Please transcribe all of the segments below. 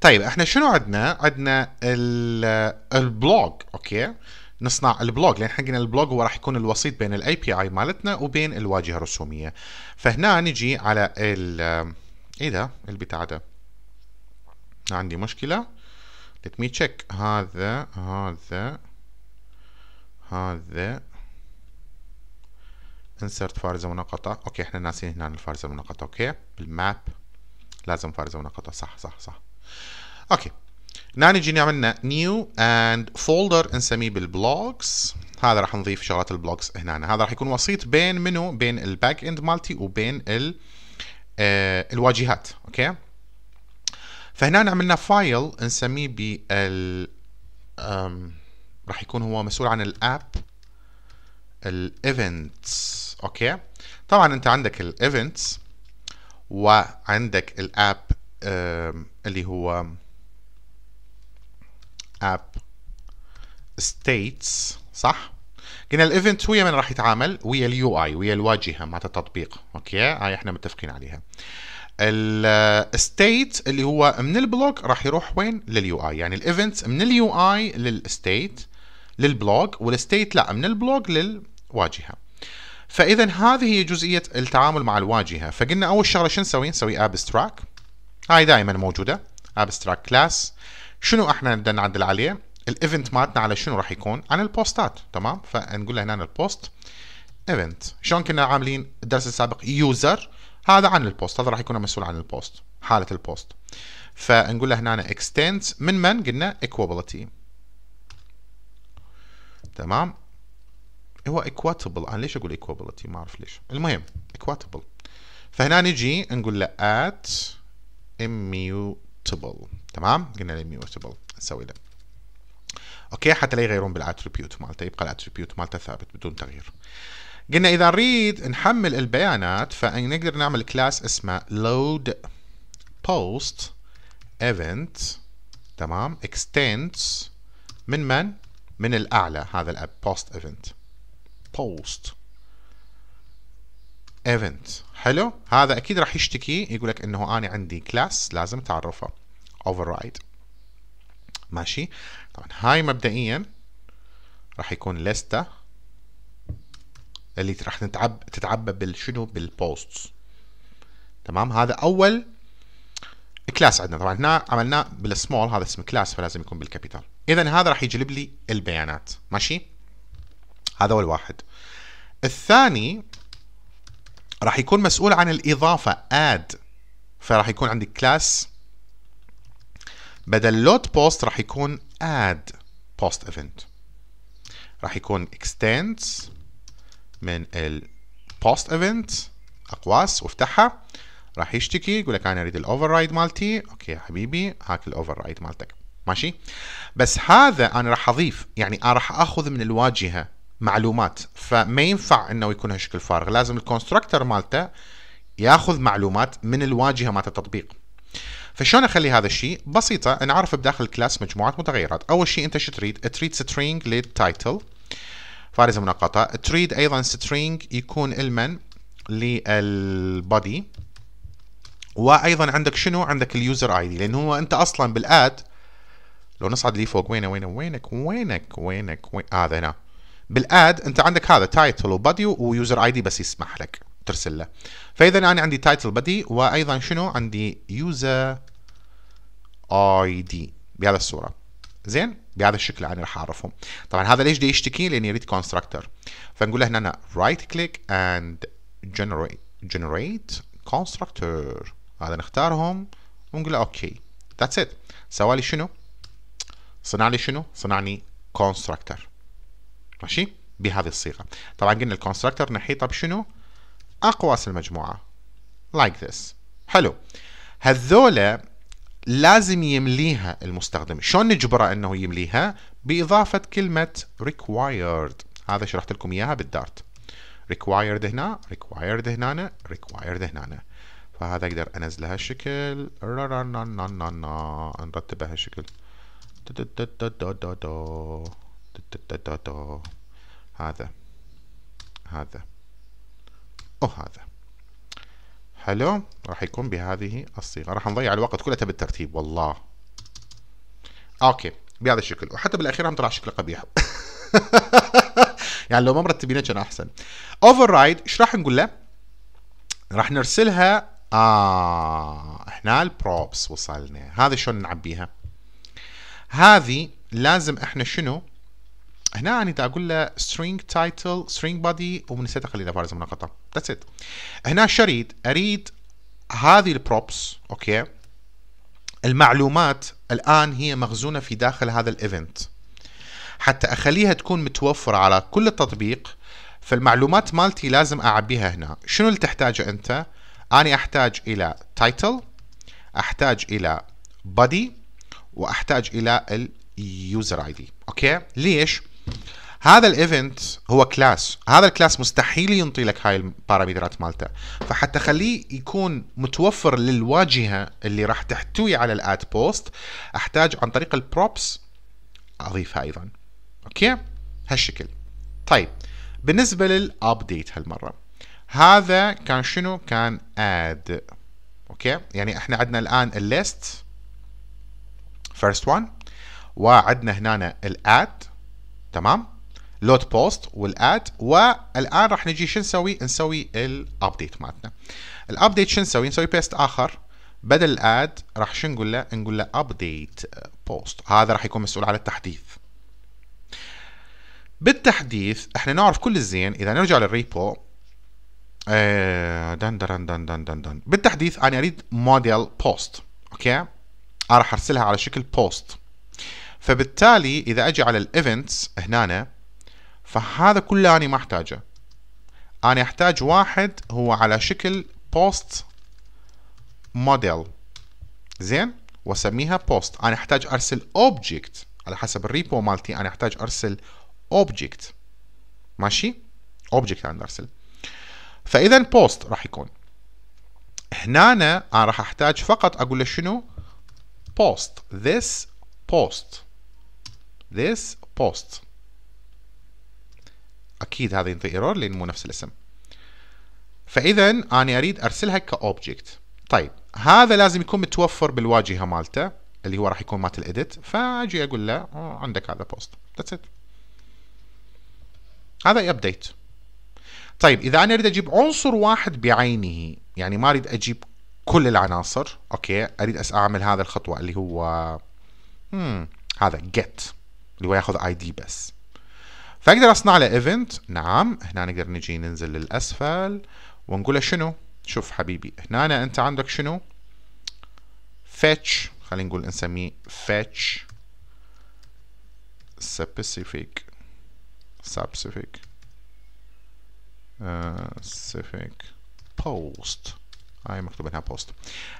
طيب احنا شنو عندنا؟ عندنا البلوج اوكي نصنع البلوج لان حقنا البلوج هو راح يكون الوسيط بين الاي بي اي مالتنا وبين الواجهه الرسوميه فهنا نجي على ال ايه ده إيه البتاع ده عندي مشكله let me check هذا هذا هذا insert فارزه منقطه اوكي احنا ناسين هنا الفارزه المنقطه اوكي بالماب لازم فارزه منقطه صح صح صح اوكي هنا نجي نعملنا نيو اند فولدر نسميه بالبلوكس هذا راح نضيف شغلات البلوكس هنا هذا راح يكون وسيط بين منو بين الباك اند مالتي وبين ال آه الواجهات اوكي فهنا عملنا فايل نسميه بال راح يكون هو مسؤول عن الاب الايفنتس اوكي طبعا انت عندك الايفنتس وعندك الاب اللي هو اب ستيتس صح قلنا الايفنت ويا من راح يتعامل ويا اليو اي ويا الواجهه مع التطبيق اوكي هاي احنا متفقين عليها الستيت اللي هو من البلوك راح يروح وين لليو اي يعني الايفنت من اليو اي للستيت للبلوك والستيت لا من البلوك للواجهه فاذا هذه هي جزئيه التعامل مع الواجهه فقلنا اول شغله شو نسوي نسوي ابستراك هاي دائما موجوده ابستراك كلاس شنو احنا بدنا نعدل عليه الايفنت مالتنا على شنو راح يكون عن البوستات تمام فنقول له هنا البوست ايفنت شلون كنا عاملين الدرس السابق يوزر هذا عن البوست هذا راح يكون مسؤول عن البوست حاله البوست فنقول له هنا اكستند من من قلنا equability تمام هو اكواتبل انا ليش اقول equability ما اعرف ليش المهم equatable فهنا نجي نقول له ات اميوتبل تمام قلنا الميوتبل نسوي له اوكي حتى لا يغيرون بالاتريبيوت مالته يبقى الاتريبيوت مالته ثابت بدون تغيير قلنا اذا نريد نحمل البيانات فنقدر نعمل كلاس اسمه load post event تمام extends من من من الاعلى هذا الاب post event post event حلو هذا اكيد راح يشتكي يقول لك انه انا عندي كلاس لازم تعرفه override ماشي طبعا هاي مبدئيا راح يكون لستة اللي راح تتعب تتعبى بالشنو بالبوستس تمام هذا اول كلاس عندنا طبعا هنا عملناه بالسمول هذا اسم كلاس فلازم يكون بالكابيتال اذا هذا راح يجلب لي البيانات ماشي هذا هو الواحد الثاني راح يكون مسؤول عن الاضافه اد فراح يكون عندي كلاس بدل لود بوست راح يكون add post event راح يكون extends من ال post event اقواس وافتحها راح يشتكي يقول لك انا اريد الاوفر رايد مالتي اوكي يا حبيبي هاك الاوفر رايد مالتك ماشي بس هذا انا راح اضيف يعني انا راح اخذ من الواجهه معلومات فما ينفع انه يكون هالشكل فارغ لازم الكونستراكتر مالته ياخذ معلومات من الواجهه مالت التطبيق فشلون اخلي هذا الشيء بسيطه نعرف بداخل الكلاس مجموعه متغيرات اول شيء انت شو تريد تريد سترينج للتايتل فارزه منقطه تريد ايضا سترينج يكون المن للبادي وايضا عندك شنو عندك اليوزر اي دي لان هو انت اصلا بالاد لو نصعد لي فوق وينه وينه وينك وينك وينك وين هذا هنا بالاد انت عندك هذا تايتل وبادي ويوزر اي دي بس يسمح لك ترسل له فاذا انا عندي تايتل بدي وايضا شنو عندي يوزر اي دي بهذا الصوره زين بهذا الشكل انا راح اعرفهم طبعا هذا ليش بده يشتكي لان يريد كونستراكتور فنقول له هنا رايت كليك اند جنريت جنريت كونستراكتور هذا نختارهم ونقول له اوكي ذاتس ات سوى لي شنو صنع لي شنو صنعني كونستراكتور ماشي بهذه الصيغه طبعا قلنا الكونستراكتور نحيطه بشنو أقواس المجموعة like this حلو هذولا لازم يمليها المستخدم شلون نجبره أنه يمليها بإضافة كلمة required هذا شرحت لكم إياها بالدارت required هنا required هنا required هنا فهذا أقدر أنزلها الشكل نرتبها الشكل هذا هذا وهذا هذا حلو راح يكون بهذه الصيغة راح نضيع الوقت كله بالترتيب والله أوكي بهذا الشكل وحتى بالأخير هم طلع شكله قبيح يعني لو ما مرتبينه كان أحسن اوفر رايد ايش راح نقول له؟ راح نرسلها آه هنا البروبس وصلنا هذا شلون نعبيها؟ هذه لازم احنا شنو؟ هنا انا بدي يعني اقول له string title string body ونسيت اخلي له منقطه ذاتس ات هنا شو اريد هذه البروبس اوكي المعلومات الان هي مخزونه في داخل هذا الايفنت حتى اخليها تكون متوفره على كل التطبيق فالمعلومات مالتي لازم اعبيها هنا شنو اللي تحتاجه انت انا احتاج الى title احتاج الى body واحتاج الى اليوزر اي دي اوكي ليش هذا الايفنت هو كلاس هذا الكلاس مستحيل ينطي لك هاي الباراميترات مالته فحتى خليه يكون متوفر للواجهه اللي راح تحتوي على الاد بوست احتاج عن طريق البروبس اضيفها ايضا اوكي هالشكل طيب بالنسبه للابديت هالمره هذا كان شنو كان اد اوكي يعني احنا عندنا الان الليست فيرست وان وعندنا هنا الاد تمام لود بوست والاد والان راح نجي شو نسوي نسوي الابديت مالتنا الابديت شو نسوي نسوي بيست اخر بدل الاد راح شو نقول له نقول له ابديت بوست هذا راح يكون مسؤول على التحديث بالتحديث احنا نعرف كل الزين اذا نرجع للريبو آه، دن دن دن دن دن دن بالتحديث انا اريد موديل بوست اوكي راح ارسلها على شكل بوست فبالتالي اذا اجي على الايفنتس هنا فهذا كله انا ما احتاجه انا احتاج واحد هو على شكل بوست موديل زين واسميها بوست انا احتاج ارسل اوبجكت على حسب الريبو مالتي انا احتاج ارسل اوبجكت ماشي اوبجكت انا ارسل فاذا بوست راح يكون هنا انا راح احتاج فقط اقول له شنو بوست this post this post أكيد هذا ينطي ايرور لأن مو نفس الاسم فإذا أنا أريد أرسلها كأوبجكت طيب هذا لازم يكون متوفر بالواجهة مالته اللي هو راح يكون مالت الإديت فأجي أقول له عندك هذا بوست ذاتس إت هذا أبديت طيب إذا أنا أريد أجيب عنصر واحد بعينه يعني ما أريد أجيب كل العناصر أوكي أريد أعمل هذا الخطوة اللي هو hmm، هذا get اللي هو ياخذ اي دي بس فاقدر اصنع له ايفنت نعم هنا نقدر نجي ننزل للاسفل ونقول له شنو شوف حبيبي هنا أنا انت عندك شنو فيتش خلينا نقول نسميه فيتش سبيسيفيك سبيسيفيك سبيسيفيك بوست هاي مكتوب انها بوست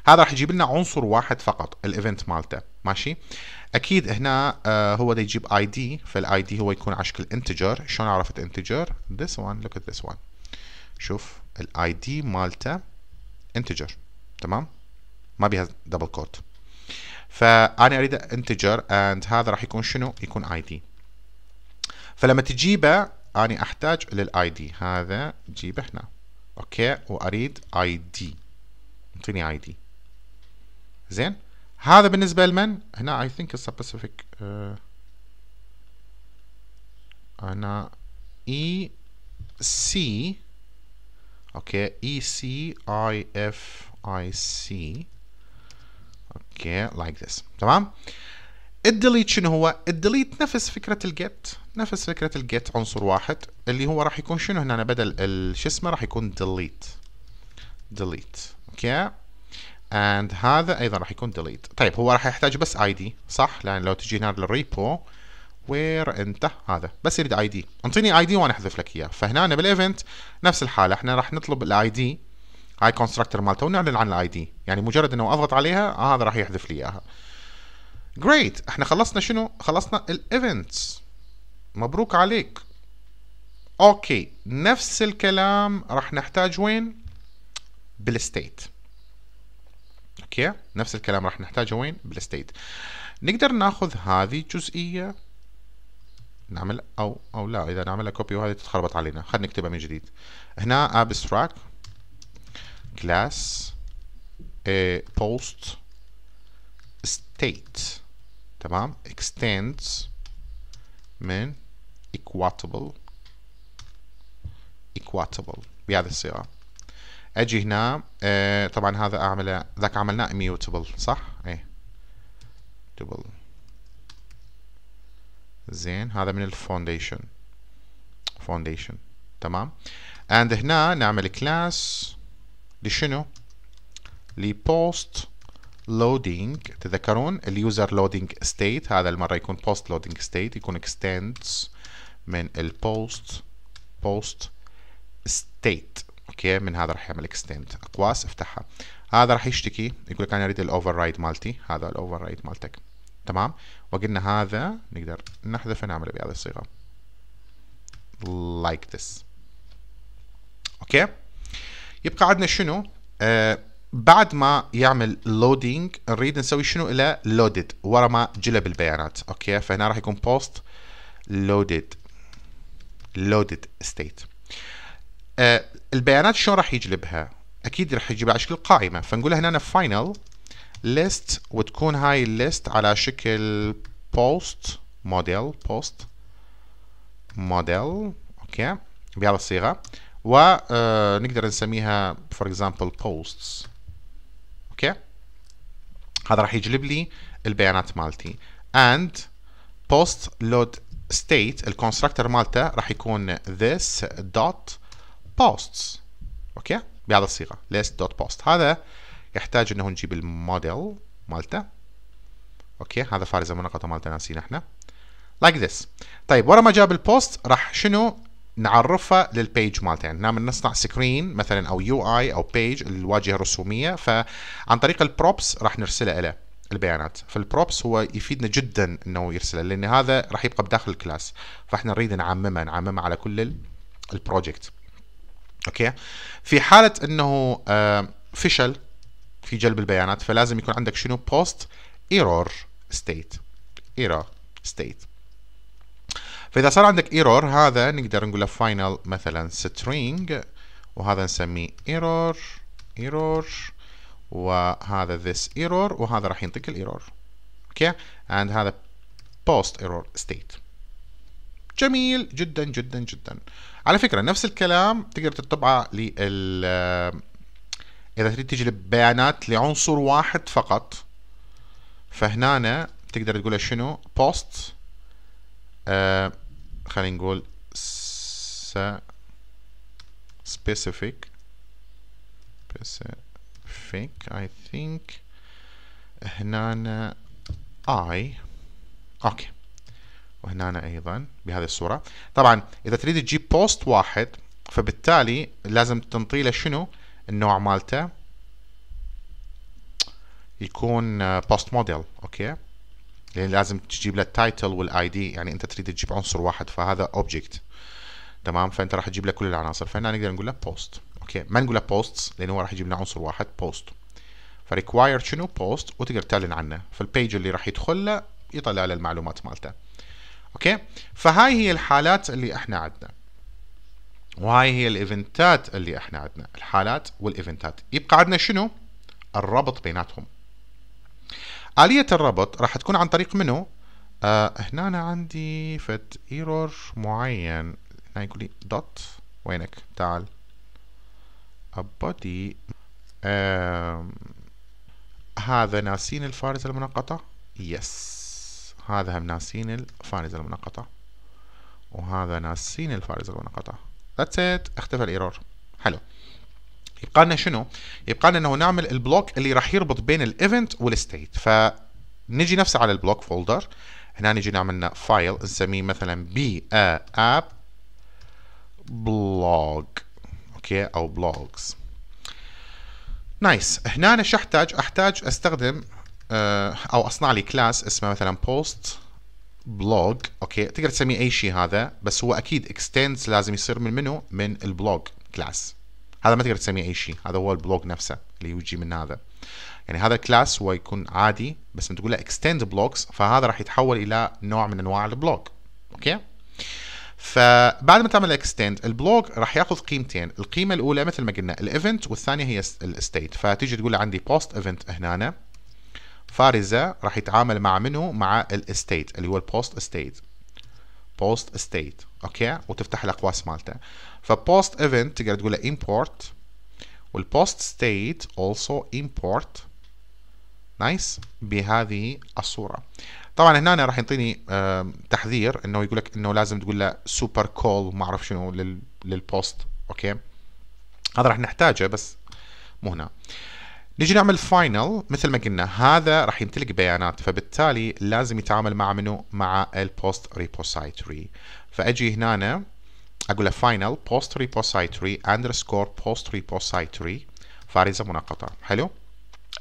هذا راح يجيب لنا عنصر واحد فقط الايفنت مالته ماشي اكيد هنا آه، هو دا يجيب اي دي فالاي دي هو يكون على شكل انتجر شلون عرفت انتجر this one look at this one شوف الاي دي مالته انتجر تمام ما بيها دبل كوت فانا اريد انتجر اند هذا راح يكون شنو يكون اي دي فلما تجيبه اني احتاج للاي دي هذا جيبه هنا اوكي واريد اي دي اعطيني اي دي زين هذا بالنسبة لمن؟ هنا اي ثينك السبيسيفيك هنا اي سي اوكي اي سي اي اف اي سي اوكي لايك this تمام الديليت شنو هو؟ الديليت نفس فكرة الجيت نفس فكرة الجيت عنصر واحد اللي هو راح يكون شنو هنا بدل شو اسمه راح يكون ديليت ديليت اوكي and هذا ايضا راح يكون delete طيب هو راح يحتاج بس اي دي صح لان لو تجي هنا للريبو وير انت هذا بس يريد اي دي انطيني اي دي وانا احذف لك اياه فهنا أنا بالايفنت نفس الحاله احنا راح نطلب الاي دي هاي كونستراكتور مالته ونعلن عن الاي دي يعني مجرد انه اضغط عليها آه هذا راح يحذف لي اياها جريت احنا خلصنا شنو خلصنا الايفنتس مبروك عليك اوكي نفس الكلام راح نحتاج وين بالستيت اوكي نفس الكلام راح نحتاجه وين بالستيت نقدر ناخذ هذه الجزئيه نعمل او او لا اذا نعملها كوبي وهذه تتخربط علينا خلينا نكتبها من جديد هنا abstract class a post state تمام extends من equatable equatable بهذه الصيغه اجي هنا آه طبعا هذا اعمله ذاك عملناه اميوتبل صح؟ اي دبل زين هذا من الفونديشن فونديشن تمام اند هنا نعمل كلاس لشنو؟ لبوست لودينج تذكرون اليوزر لودينج ستيت هذا المره يكون بوست لودينج ستيت يكون اكستندز من البوست بوست ستيت اوكي من هذا راح يعمل اكستند اقواس افتحها هذا راح يشتكي يقول لك انا اريد الاوفر رايد مالتي هذا الاوفر رايد مالتك تمام وقلنا هذا نقدر نحذفه نعمله بهذه الصيغه like ذس اوكي يبقى عندنا شنو آه بعد ما يعمل لودينج نريد نسوي شنو الى لودد ورا ما جلب البيانات اوكي فهنا راح يكون بوست لودد لودد ستيت آه البيانات شلون راح يجلبها؟ اكيد راح يجيبها على شكل قائمه فنقول هنا فاينل ليست وتكون هاي الليست على شكل بوست موديل بوست موديل اوكي بهذه الصيغه ونقدر آه، نسميها فور اكزامبل بوستس اوكي هذا راح يجلب لي البيانات مالتي and post load state الكونستراكتور مالته راح يكون this dot posts اوكي بهذا الصيغه list dot post هذا يحتاج انه نجيب الموديل مالته اوكي هذا فارزه نقطه مالته ناسين احنا like this طيب ورا ما جاب البوست راح شنو نعرفها للبيج مالته يعني نعمل نصنع سكرين مثلا او يو اي او بيج الواجهه الرسوميه فعن طريق البروبس راح نرسلها له البيانات فالبروبس هو يفيدنا جدا انه يرسله لان هذا راح يبقى بداخل الكلاس فاحنا نريد نعممه نعممه على كل البروجكت اوكي في حاله انه فشل آه، في جلب البيانات فلازم يكون عندك شنو بوست ايرور ستيت ايرور ستيت فاذا صار عندك ايرور هذا نقدر نقول له فاينل مثلا سترينج وهذا نسميه ايرور ايرور وهذا this error وهذا راح ينطيك الايرور اوكي اند هذا post error state جميل جدا جدا جدا على فكره نفس الكلام تقدر تطبعه لل آه، اذا تريد تجي بيانات لعنصر واحد فقط فهنا تقدر تقول شنو بوست آه خلينا نقول specific specific I think هنا اي اوكي وهنا ايضا بهذه الصوره طبعا اذا تريد تجيب بوست واحد فبالتالي لازم تنطي له شنو النوع مالته يكون بوست موديل اوكي لان يعني لازم تجيب له التايتل والاي دي يعني انت تريد تجيب عنصر واحد فهذا اوبجكت تمام فانت راح تجيب له كل العناصر فهنا نقدر نقول له بوست اوكي ما نقول له بوستس لان هو راح يجيب لنا عنصر واحد بوست فريكواير شنو بوست وتقدر تعلن عنه فالبيج اللي راح يدخل له يطلع له المعلومات مالته اوكي فهاي هي الحالات اللي احنا عندنا وهاي هي الايفنتات اللي احنا عندنا الحالات والايفنتات يبقى عندنا شنو الربط بيناتهم آلية الربط راح تكون عن طريق منو آه هنا أنا عندي فت ايرور معين هنا يقول لي دوت وينك تعال البودي آه هذا ناسين الفارز المنقطة يس هذا هم ناسين الفارزة المنقطة وهذا ناسين الفارزة المنقطة ذاتس ات اختفى الايرور حلو يبقى لنا شنو؟ يبقى لنا انه نعمل البلوك اللي راح يربط بين الايفنت والستيت فنجي نفسه على البلوك فولدر هنا نجي نعمل فايل نسميه مثلا بي اب بلوج اوكي او بلوجز نايس هنا ايش احتاج؟ احتاج استخدم آه، او اصنع لي كلاس اسمه مثلا بوست بلوج اوكي تقدر تسميه اي شيء هذا بس هو اكيد اكستندز لازم يصير من منه من البلوج كلاس هذا ما تقدر تسميه اي شيء هذا هو البلوج نفسه اللي يجي من هذا يعني هذا كلاس هو يكون عادي بس لما تقول له اكستند بلوكس فهذا راح يتحول الى نوع من انواع البلوج اوكي فبعد ما تعمل اكستند البلوج راح ياخذ قيمتين القيمه الاولى مثل ما قلنا الايفنت والثانيه هي الستيت فتيجي تقول عندي بوست ايفنت هنا فارزة راح يتعامل مع منه مع الاستيت اللي هو البوست استيت بوست استيت اوكي وتفتح الاقواس مالته فبوست ايفنت تقدر تقول له امبورت والبوست ستيت also import نايس بهذه الصورة طبعا هنا راح يعطيني تحذير انه يقول لك انه لازم تقول له سوبر كول ما اعرف شنو للبوست اوكي هذا راح نحتاجه بس مو هنا نجي نعمل فاينل مثل ما قلنا هذا راح يمتلك بيانات فبالتالي لازم يتعامل مع منو مع البوست ريبوسايتوري فاجي هنا أنا اقول له فاينل بوست ريبوسايتوري اندرسكور بوست ريبوسايتوري فارزه مناقطة حلو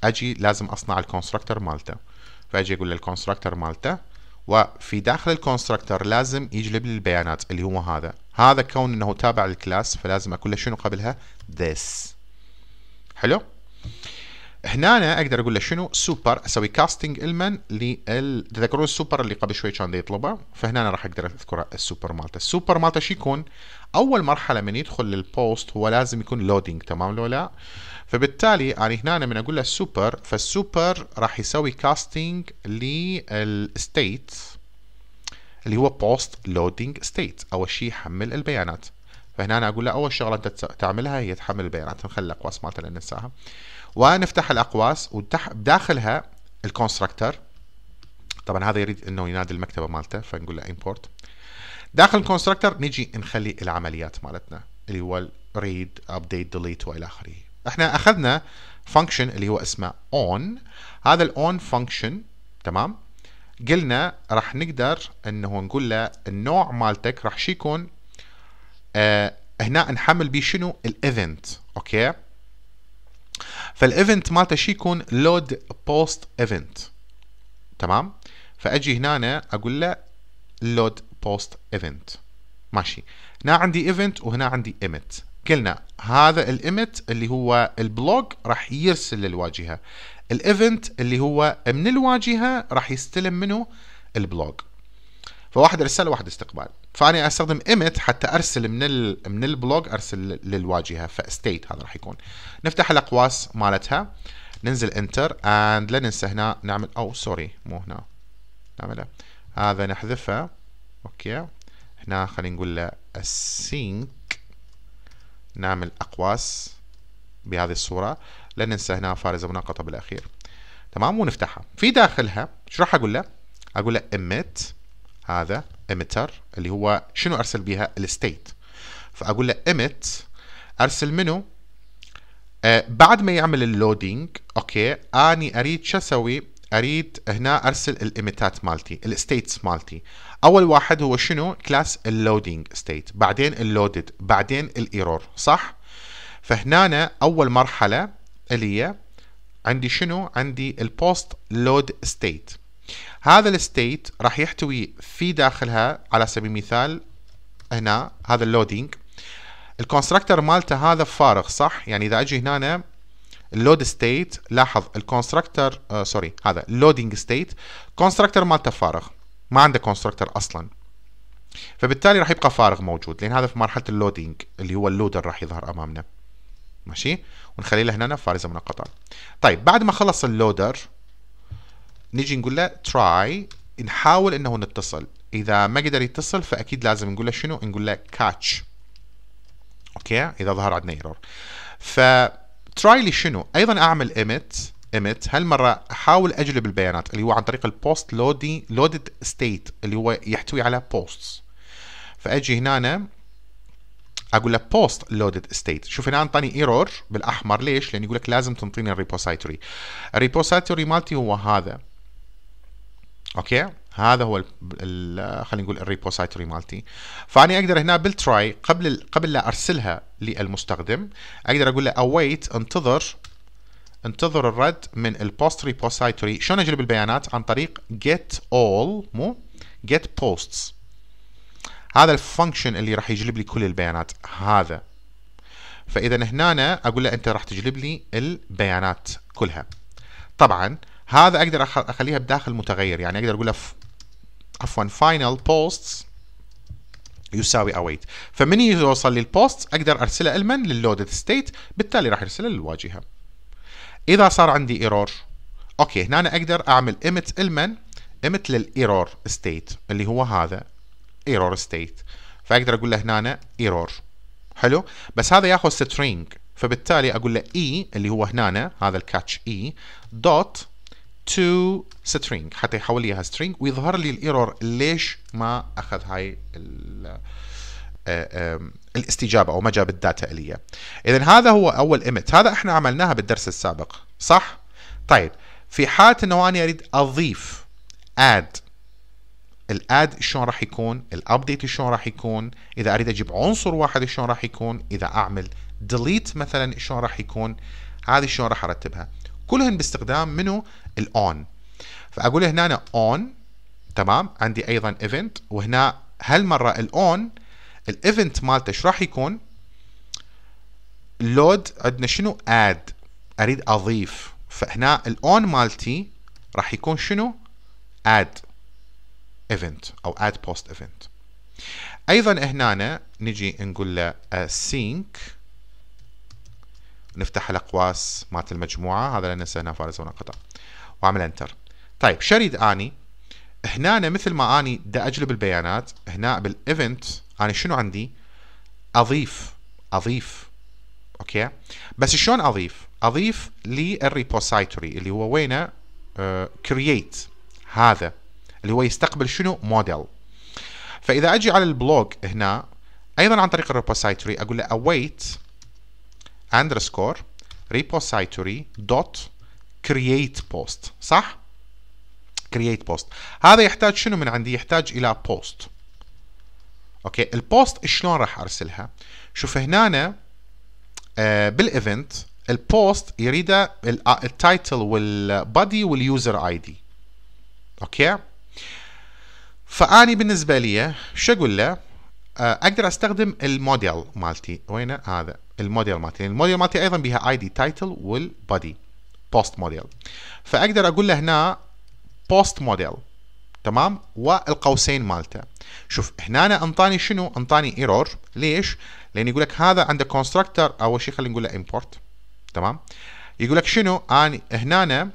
اجي لازم اصنع الكونستركتر مالته فاجي اقول له مالته وفي داخل الكونستركتر لازم يجلب لي البيانات اللي هو هذا هذا كون انه تابع للكلاس فلازم اقول له شنو قبلها this حلو هنا أنا اقدر اقول له شنو سوبر اسوي كاستنج المن لل تذكرون السوبر اللي قبل شوي كان يطلبه فهنا انا راح اقدر اذكر السوبر مالته السوبر مالته شو يكون اول مرحله من يدخل للبوست هو لازم يكون لودينج تمام لو لا فبالتالي انا يعني هنا أنا من اقول له سوبر فالسوبر راح يسوي كاستنج للستيت اللي هو بوست لودينج ستيت اول شيء يحمل البيانات فهنا أنا اقول له اول شغله انت تعملها هي تحمل البيانات نخلي الاقواس لا ننساها ونفتح الاقواس وداخلها الكونستراكتر طبعا هذا يريد انه ينادي المكتبه مالته فنقول له امبورت داخل الكونستراكتر نجي نخلي العمليات مالتنا اللي هو read update delete والى اخره احنا اخذنا فانكشن اللي هو اسمه on هذا الاون فانكشن تمام قلنا راح نقدر انه نقول له النوع مالتك راح شو يكون آه هنا نحمل بيه شنو الايفنت اوكي فالايفنت مالته شو يكون لود بوست ايفنت تمام فاجي هنا أنا اقول له لود بوست ايفنت ماشي هنا عندي ايفنت وهنا عندي ايمت قلنا هذا الايمت اللي هو البلوج راح يرسل للواجهه الايفنت اللي هو من الواجهه راح يستلم منه البلوج فواحد رساله واحد استقبال فانا استخدم ايمت حتى ارسل من الـ من البلوج ارسل للواجهه فستيت هذا راح يكون نفتح الاقواس مالتها ننزل انتر اند لا ننسى هنا نعمل او سوري مو هنا نعمله هذا نحذفه اوكي هنا خلينا نقول له السينك نعمل اقواس بهذه الصوره لا ننسى هنا فارز مناقطه بالاخير تمام ونفتحها في داخلها شو راح اقول له اقول له ايمت هذا emitter اللي هو شنو ارسل بيها الستيت فاقول له emit ارسل منه آه بعد ما يعمل اللودينج اوكي اني اريد شو اسوي اريد هنا ارسل الايميتات مالتي الستيتس مالتي اول واحد هو شنو كلاس اللودينج ستيت بعدين اللودد بعدين الايرور صح فهنا أنا اول مرحله اللي هي عندي شنو عندي البوست لود ستيت هذا الستيت راح يحتوي في داخلها على سبيل المثال هنا هذا اللودينج الكونستراكتر مالته هذا فارغ صح يعني اذا اجي هنا اللود ستيت لاحظ الكونستراكتر آه، سوري سوري هذا اللودينج ستيت كونستراكتر مالته فارغ ما عنده كونستراكتر اصلا فبالتالي راح يبقى فارغ موجود لان هذا في مرحله اللودينج اللي هو اللودر راح يظهر امامنا ماشي ونخلي له هنا فارزه منقطه طيب بعد ما خلص اللودر نيجي نقول له try نحاول انه نتصل اذا ما قدر يتصل فاكيد لازم نقول له شنو نقول له catch اوكي اذا ظهر عندنا ايرور ف try لي شنو ايضا اعمل emit emit هالمره احاول اجلب البيانات اللي هو عن طريق البوست لودي لودد ستيت اللي هو يحتوي على posts فاجي هنا أنا اقول له بوست لودد ستيت شوف هنا انطاني ايرور بالاحمر ليش لان يقول لك لازم تنطيني الريبوسايتوري الريبوسايتوري مالتي هو هذا اوكي هذا هو خلينا نقول الريبوسايتوري مالتي فاني اقدر هنا بالتراي قبل قبل لا ارسلها للمستخدم اقدر اقول له اويت انتظر انتظر الرد من البوست ريبوسايتوري شلون اجلب البيانات عن طريق get all مو get posts هذا الفانكشن اللي راح يجلب لي كل البيانات هذا فاذا هنا اقول له انت راح تجلب لي البيانات كلها طبعا هذا اقدر اخليها بداخل متغير يعني اقدر اقول لها عفوا final posts يساوي await فمن يوصل للبوست اقدر ارسله المن لللودد ستيت بالتالي راح يرسله للواجهه اذا صار عندي ايرور اوكي هنا أنا اقدر اعمل ايمت المن ايمت للايرور ستيت اللي هو هذا ايرور ستيت فاقدر اقول له هنا ايرور حلو بس هذا ياخذ سترينج فبالتالي اقول له اي e اللي هو هنا هذا الكاتش اي دوت to string حتى يحول لي اياها string ويظهر لي الايرور ليش ما اخذ هاي آه، الاستجابه او ما جاب الداتا الي اذا هذا هو اول ايمت هذا احنا عملناها بالدرس السابق صح طيب في حاله انه انا اريد اضيف اد الاد شلون راح يكون الابديت شلون راح يكون اذا اريد اجيب عنصر واحد شلون راح يكون اذا اعمل ديليت مثلا شلون راح يكون هذه شلون راح ارتبها كلهن باستخدام منو الاون فاقول هنا أنا اون تمام عندي ايضا ايفنت وهنا هالمره الاون الايفنت مالته ايش راح يكون لود عندنا شنو اد اريد اضيف فهنا الاون مالتي راح يكون شنو اد ايفنت او اد بوست ايفنت ايضا هنا نجي نقول له سينك uh, نفتح الاقواس مالت المجموعه هذا لا ننسى هنا فارس ونقطه واعمل انتر طيب شريد اني هنا مثل ما اني دا اجلب البيانات هنا بالايفنت انا شنو عندي اضيف اضيف اوكي بس شلون اضيف اضيف للريبوسايتوري اللي هو وينه كرييت آه، uh, هذا اللي هو يستقبل شنو موديل فاذا اجي على البلوج هنا ايضا عن طريق الريبوسايتوري اقول له await underscore repository dot create post صح؟ create post هذا يحتاج شنو من عندي؟ يحتاج إلى post اوكي البوست شلون راح ارسلها؟ شوف هنا آه بالايفنت البوست يريده التايتل والبادي واليوزر اي دي اوكي فاني بالنسبه لي شو اقول له؟ آه، اقدر استخدم الموديل مالتي وين هذا الموديل مالتي الموديل مالتي ايضا بها اي دي تايتل والبادي بوست موديل فاقدر اقول له هنا بوست موديل تمام والقوسين مالته شوف هنا أنا انطاني شنو انطاني ايرور ليش لان يقول لك هذا عند كونستراكتر اول شيء خلينا نقول له امبورت تمام يقول لك شنو اني هنا أنا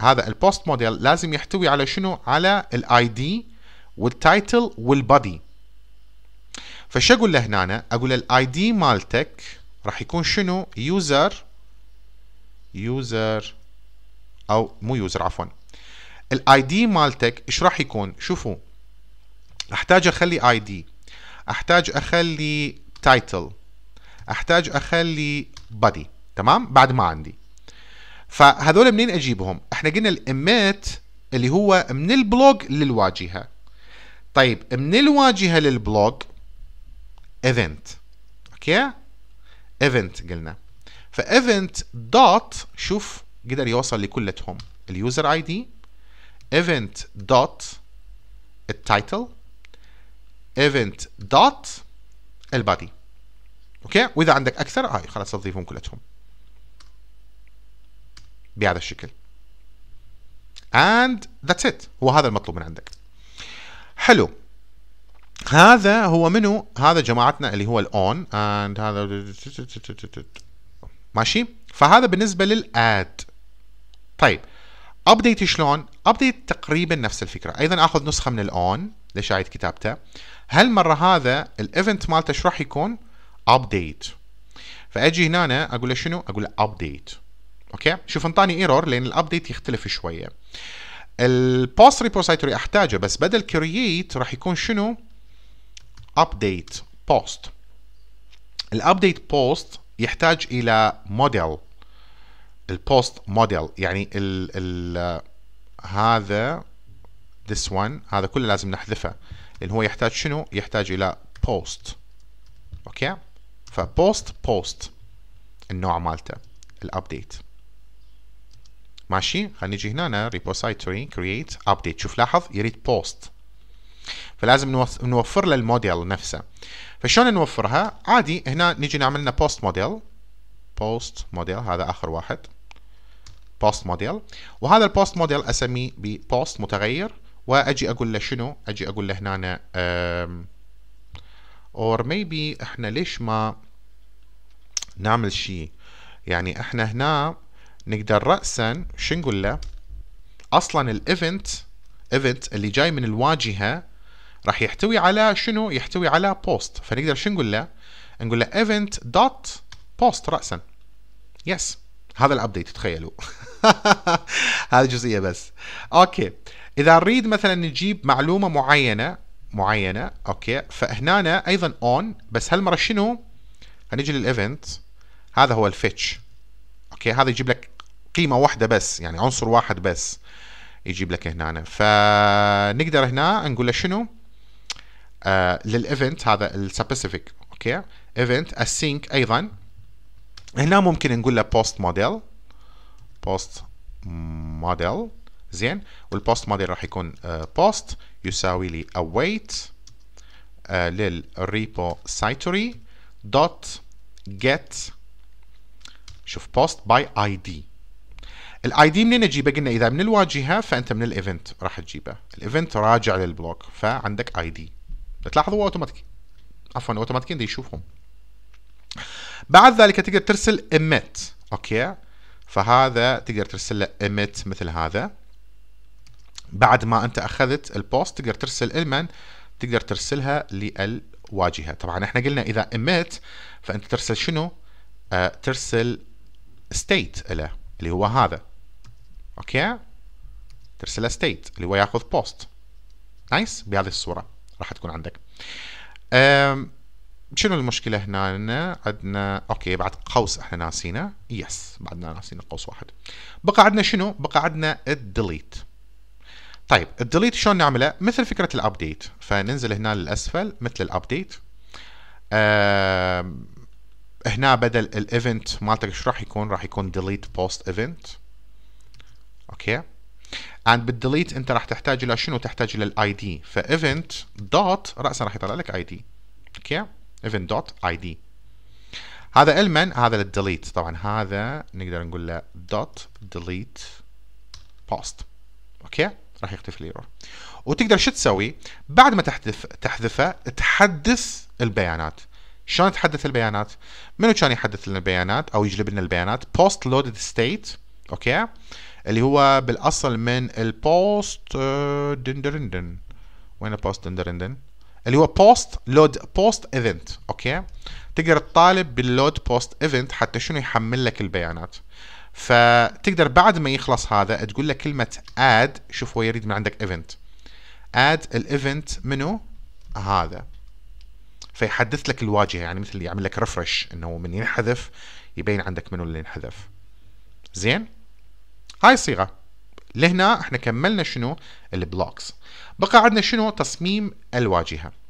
هذا البوست موديل لازم يحتوي على شنو على الاي دي والتايتل والبادي فش اقول له هنا أنا؟ اقول الاي دي مالتك راح يكون شنو يوزر يوزر او مو يوزر عفوا الاي دي مالتك ايش راح يكون شوفوا احتاج اخلي اي دي احتاج اخلي تايتل احتاج اخلي بادي تمام بعد ما عندي فهذول منين اجيبهم احنا قلنا الاميت اللي هو من البلوج للواجهه طيب من الواجهه للبلوج ايفنت اوكي ايفنت قلنا فايفنت دوت شوف قدر يوصل لكلتهم اليوزر اي دي ايفنت دوت التايتل ايفنت دوت البادي اوكي واذا عندك اكثر هاي آه خلاص تضيفهم كلتهم بهذا الشكل and that's it هو هذا المطلوب من عندك حلو هذا هو منو هذا جماعتنا اللي هو الاون اند هذا ماشي فهذا بالنسبه للاد طيب ابديت شلون ابديت تقريبا نفس الفكره ايضا اخذ نسخه من الاون لشايد كتابته هالمره هذا الايفنت مالته ايش راح يكون ابديت فاجي هنا أنا اقول له شنو اقول له ابديت اوكي شوف انطاني ايرور لان الابديت يختلف شويه البوست ريبوزيتوري احتاجه بس بدل كرييت راح يكون شنو ابديت بوست الابديت بوست يحتاج الى موديل البوست موديل يعني ال ال هذا this one هذا كله لازم نحذفه لان هو يحتاج شنو؟ يحتاج الى بوست اوكي فبوست بوست النوع مالته الابديت ماشي خلينا نجي هنا ريبوسايتوري كرييت ابديت شوف لاحظ يريد بوست فلازم نوفر له الموديل نفسه فشلون نوفرها عادي هنا نجي نعمل لنا بوست موديل بوست موديل هذا اخر واحد بوست موديل وهذا البوست موديل اسميه ببوست متغير واجي اقول له شنو اجي اقول له هنا أنا اور ميبي احنا ليش ما نعمل شيء يعني احنا هنا نقدر راسا شو نقول له اصلا الايفنت ايفنت اللي جاي من الواجهه راح يحتوي على شنو يحتوي على بوست فنقدر شو نقول له نقول له event dot post راسا يس هذا الابديت تخيلوا هذه جزئيه بس اوكي اذا نريد مثلا نجيب معلومه معينه معينه اوكي فهنا ايضا اون بس هالمره شنو هنجي للايفنت هذا هو الفيتش اوكي هذا يجيب لك قيمه واحده بس يعني عنصر واحد بس يجيب لك هنا فنقدر هنا نقول له شنو آه، للايفنت هذا السبيسيفيك اوكي ايفنت السينك ايضا هنا ممكن نقول له بوست موديل بوست موديل زين والبوست موديل راح يكون بوست آه، uh, يساوي لي await uh, آه، للريبوسايتوري دوت جيت شوف بوست باي اي دي الاي دي منين اجيبه قلنا اذا من الواجهه فانت من الايفنت راح تجيبه الايفنت راجع للبلوك فعندك اي دي تلاحظوا اوتوماتيك عفوا اوتوماتيك بده يشوفهم بعد ذلك تقدر ترسل emit اوكي فهذا تقدر ترسل له emit مثل هذا بعد ما انت اخذت البوست تقدر ترسل المن تقدر ترسلها للواجهه طبعا احنا قلنا اذا emit فانت ترسل شنو آه ترسل state له اللي هو هذا اوكي له state اللي هو ياخذ بوست نايس بهذه الصوره راح تكون عندك شنو المشكلة هنا عندنا اوكي بعد قوس احنا ناسينا يس بعدنا ناسينا قوس واحد بقى عندنا شنو بقى عندنا الديليت طيب الديليت شلون نعمله مثل فكرة الابديت فننزل هنا للاسفل مثل الابديت هنا بدل الايفنت مالتك ايش راح يكون راح يكون ديليت بوست ايفنت اوكي and بالديليت انت راح تحتاج الى شنو تحتاج الى الاي دي فايفنت دوت راسا راح يطلع لك اي دي اوكي ايفنت دوت اي دي هذا المن هذا للديليت طبعا هذا نقدر نقول له دوت ديليت بوست اوكي راح يختفي الايرور وتقدر شو تسوي بعد ما تحذف تحذفه تحدث البيانات شلون تحدث البيانات منو كان يحدث لنا البيانات او يجلب لنا البيانات بوست لودد ستيت اوكي اللي هو بالاصل من البوست آه، دندرندن وين البوست دندرندن اللي هو بوست لود بوست ايفنت اوكي تقدر تطالب باللود بوست ايفنت حتى شنو يحمل لك البيانات فتقدر بعد ما يخلص هذا تقول له كلمه اد شوف هو يريد من عندك ايفنت اد الايفنت منو هذا فيحدث لك الواجهه يعني مثل يعمل لك ريفرش انه من ينحذف يبين عندك منو اللي ينحذف زين هاي الصيغه لهنا احنا كملنا شنو البلوكس بقى عندنا شنو تصميم الواجهه